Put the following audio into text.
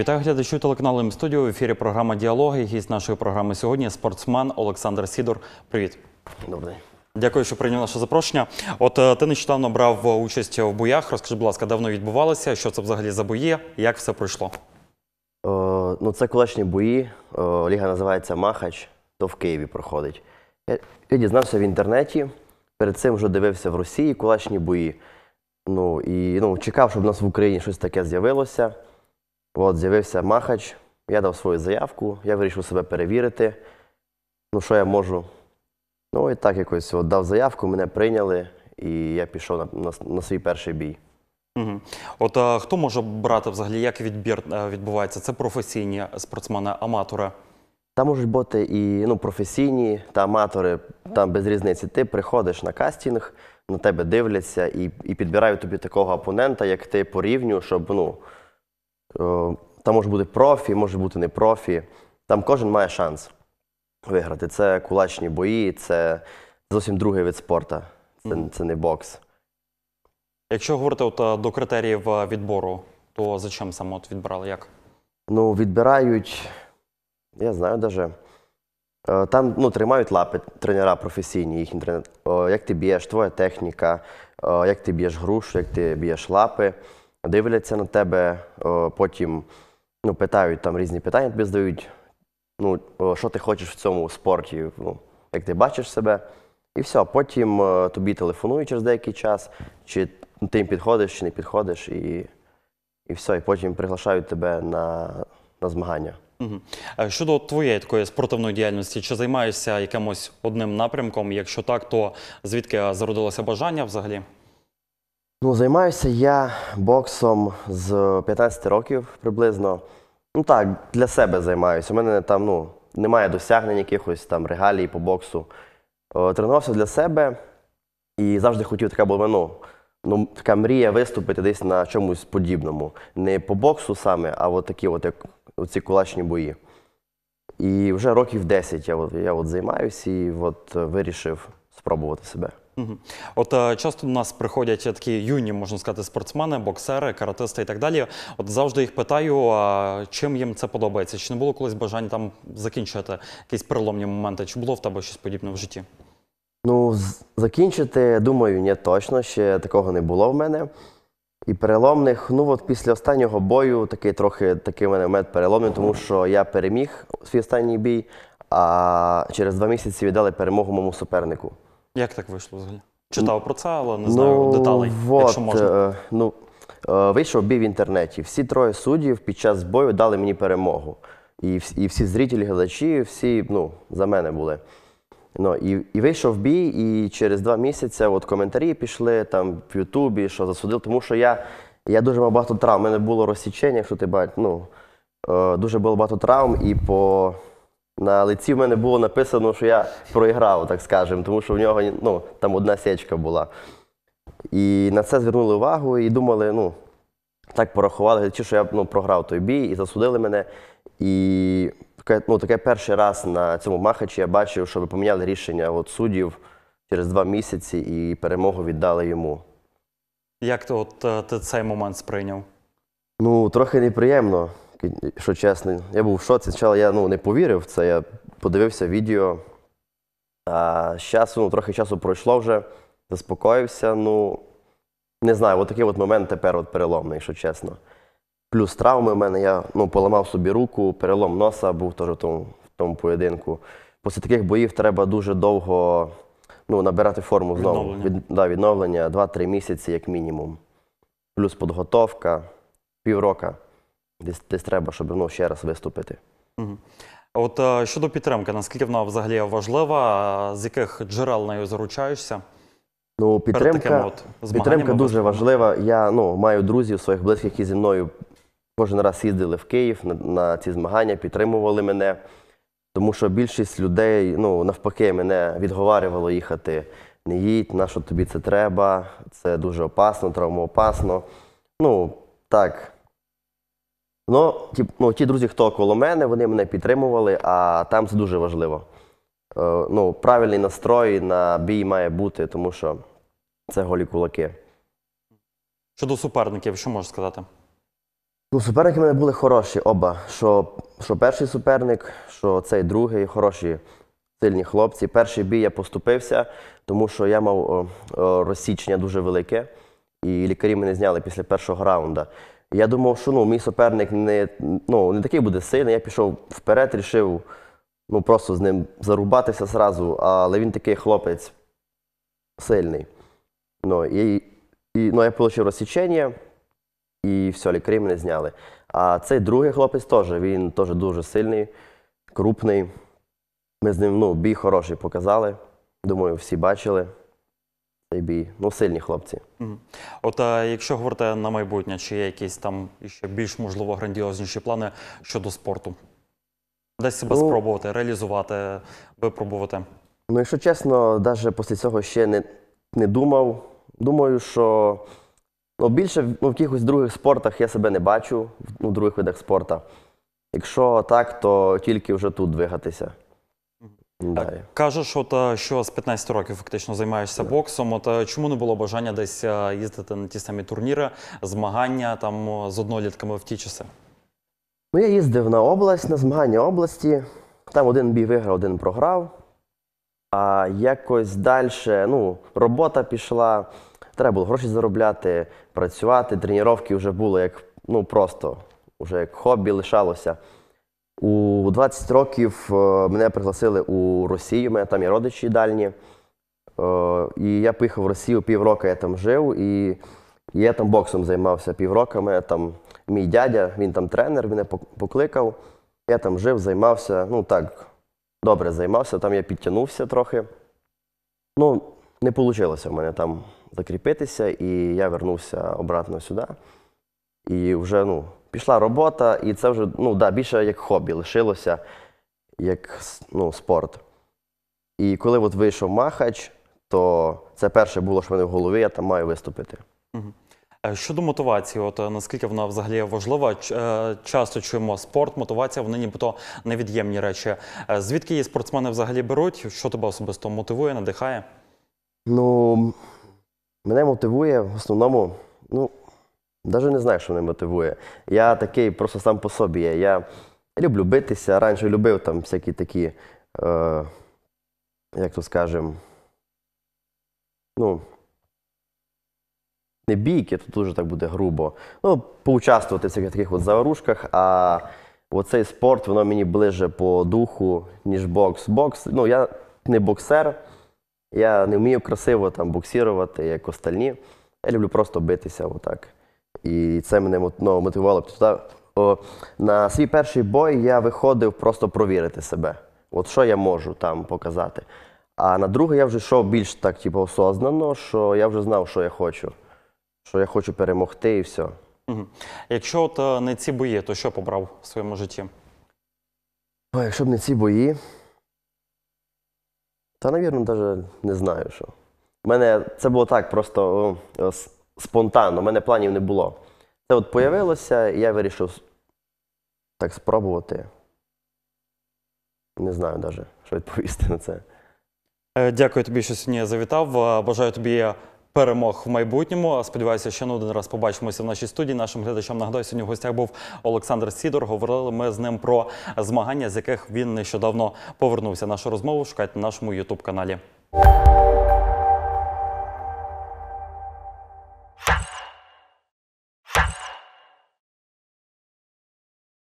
Вітаю глядачів телеканалу М-студіо. В ефірі програма Діалоги. Гість нашої програми сьогодні спортсмен Олександр Сідор. Привіт, Добрий. Дякую, що прийняв наше запрошення. От е, ти нещодавно брав е, участь в боях. Розкажи, будь ласка, давно відбувалося? Що це взагалі за бої? Як все пройшло? О, е, ну, це колишні бої. О, ліга називається Махач, то в Києві проходить. Я, я дізнався в інтернеті. Перед цим вже дивився в Росії кулачні бої. Ну і ну, чекав, щоб в нас в Україні щось таке з'явилося. От, з'явився махач, я дав свою заявку, я вирішив себе перевірити, ну що я можу. Ну і так якось от, дав заявку, мене прийняли, і я пішов на, на, на свій перший бій. Угу. От а, хто може брати взагалі, як відбір е, відбувається? Це професійні спортсмени-аматори? Там можуть бути і ну, професійні та аматори, там без різниці. Ти приходиш на кастинг, на тебе дивляться і і підбирають тобі такого опонента, як ти по рівню, щоб ну, Е, там може бути профі, може бути не профі. Там кожен має шанс виграти. Це кулачні бої, це зовсім другий вид спорту. Це, це не бокс. Якщо говорити от, е, до критеріїв е, відбору, то за чим саме от відбирали? Як? Ну, відбирають, я знаю навіть. Там ну, тримають лапи тренера професійні, їхні тренера. Як ти б'єш, твоя техніка, як ти б'єш грушу, як ти б'єш лапи дивляться на тебе, потім ну, питають там різні питання, тобі здають, ну, що ти хочеш в цьому спорті, ну, як ти бачиш себе. І все, потім тобі телефонують через деякий час, чи ти їм підходиш, чи не підходиш, і і все, і потім приглашають тебе на, на змагання. Угу. Щодо твоєї такої спортивної діяльності, чи займаєшся якимось одним напрямком? Якщо так, то звідки зародилося бажання взагалі? Ну, Займаюся я боксом з 15 років приблизно. Ну так, для себе займаюся. У мене там ну, немає досягнень якихось там регалій по боксу. Е, тренувався для себе і завжди хотів така була ну, ну, така мрія виступити десь на чомусь подібному. Не по боксу саме, а от такі от, як ці кулачні бої. І вже років 10 я от, я от займаюся і от е, вирішив спробувати себе. От е, часто до нас приходять такі юні, можна сказати, спортсмени, боксери, каратисти і так далі. От завжди їх питаю, а чим їм це подобається? Чи не було колись бажання там закінчити якісь переломні моменти? Чи було в тебе щось подібне в житті? Ну, закінчити, думаю, ні, точно ще такого не було в мене. І переломних, ну от після останнього бою такий трохи такий в мене момент переломний, тому що я переміг свій останній бій, а через два місяці віддали перемогу моєму супернику. Як так вийшло взагалі? Читав про це, але не ну, знаю деталей, вот, якщо можна. Е, ну, е, Вийшов бій в інтернеті. Всі троє суддів під час бою дали мені перемогу. І всі, і всі зрителі, глядачі, всі ну, за мене були. Ну, І і вийшов бій, і через два місяці от коментарі пішли там в Ютубі, що засудив, тому що я я дуже мав багато травм. У мене було розсічення, якщо ти бачиш, ну, е, дуже було багато травм, і по на лиці в мене було написано, що я програв, так скажемо, тому що в нього ну, там одна сечка була. І на це звернули увагу і думали, ну, так порахували, чи що я ну, програв той бій, і засудили мене. І ну, таке перший раз на цьому махачі я бачив, що ви поміняли рішення от суддів через два місяці і перемогу віддали йому. Як ти от, е, ти цей момент сприйняв? Ну, трохи неприємно. Якщо чесно, я був в шоці. Спочатку я ну, не повірив в це, я подивився відео. А, з часу, ну, трохи часу пройшло вже, заспокоївся. Ну, не знаю, отакий от момент тепер от переломний, якщо чесно. Плюс травми в мене я ну, поламав собі руку, перелом носа був теж в тому, в тому поєдинку. Після таких боїв треба дуже довго ну, набирати форму знову. Відновлення. Від, да, відновлення 2-3 місяці, як мінімум. Плюс підготовка, піврока десь десь треба, щоб ну, ще раз виступити. От е, щодо підтримки, наскільки вона взагалі важлива, е, з яких джерел нею заручаєшся? Ну, Підтримка підтримка дуже важлива. Я ну, маю друзів своїх близьких, які зі мною кожен раз їздили в Київ на, на ці змагання, підтримували мене. Тому що більшість людей ну, навпаки мене відговарювало їхати. Не їдь, на що тобі це треба, це дуже опасно, травмоопасно. Ну, так, Ну, ті, ну, ті друзі, хто коло мене, вони мене підтримували, а там це дуже важливо. Е, ну, Правильний настрой на бій має бути, тому що це голі кулаки. Щодо суперників, що можеш сказати? Ну, Суперники в мене були хороші оба. Що що перший суперник, що цей другий хороші, сильні хлопці. Перший бій я поступився, тому що я мав о, е, о, е, розсічення дуже велике, і лікарі мене зняли після першого раунду. Я думав, що ну, мій суперник не ну, не такий буде сильний. Я пішов вперед, рішив ну, просто з ним зарубатися зразу, але він такий хлопець сильний. Ну, і, і, ну, Я отримав розсічення, і все, лікарі мене зняли. А цей другий хлопець теж, він теж дуже сильний, крупний. Ми з ним ну, бій хороший показали. Думаю, всі бачили цей бій. Ну, сильні хлопці. От а е, якщо говорити на майбутнє, чи є якісь там ще більш можливо грандіозніші плани щодо спорту? Десь себе ну, спробувати, реалізувати, випробувати. Ну, якщо чесно, навіть після цього ще не не думав. Думаю, що ну, більше ну, в якихось других спортах я себе не бачу, в ну, других видах спорту. Якщо так, то тільки вже тут двигатися. Да. Кажеш, от що з 15 років фактично займаєшся да. боксом. От е, чому не було бажання десь е, їздити на ті самі турніри, змагання там з однолітками в ті часи? Ну, я їздив на область, на змагання області. Там один бій виграв, один програв. А якось далі ну, робота пішла. Треба було гроші заробляти, працювати. Тренування вже було як ну, просто, вже як хобі лишалося. У 20 років е, мене пригласили у Росію, у мене там є родичі дальні. Е, і я поїхав в Росію півроку я там жив, і я там боксом займався півроку. Мене там мій дядя, він там тренер, мене покликав. Я там жив, займався. Ну так, добре займався, там я підтягнувся трохи. Ну, не вийшло в мене там закріпитися, і я вернувся обратно сюди. І вже, ну пішла робота, і це вже ну, да, більше як хобі лишилося, як ну, спорт. І коли от вийшов махач, то це перше було, що в мене в голові, я там маю виступити. Е, щодо мотивації, от е, наскільки вона взагалі важлива, е, часто чуємо спорт, мотивація вони нібито невід'ємні речі. Звідки її спортсмени взагалі беруть? Що тебе особисто мотивує, надихає? Ну мене мотивує в основному, ну, Даже не знаю, що мене мотивує. Я такий просто сам по собі є. Я люблю битися. Раніше любив там всякі такі, е, як то скажемо, ну, не бійки, тут дуже так буде грубо. Ну, поучаствувати в всяких таких от заварушках, а оцей спорт, воно мені ближе по духу, ніж бокс. Бокс, ну, я не боксер, я не вмію красиво там боксірувати, як остальні. Я люблю просто битися отак. І це мене ну, мотивувало. Тобто, на свій перший бой я виходив просто провірити себе, От що я можу там показати. А на друге я вже йшов більш так, типу, осознано, що я вже знав, що я хочу, що я хочу перемогти і все. Якщо от е, не ці бої, то що побрав в своєму житті? О, якщо б не ці бої. Та, навірно, навіть не знаю, що. У мене це було так, просто ось спонтанно, у мене планів не було. Це от появилося, і я вирішив так спробувати. Не знаю навіть, що відповісти на це. Е, дякую тобі, що сьогодні завітав. Е, бажаю тобі перемог в майбутньому. Сподіваюся, ще не ну, один раз побачимося в нашій студії. Нашим глядачам нагадаю, сьогодні в гостях був Олександр Сідор. Говорили ми з ним про змагання, з яких він нещодавно повернувся. Нашу розмову шукайте на нашому ютуб каналі.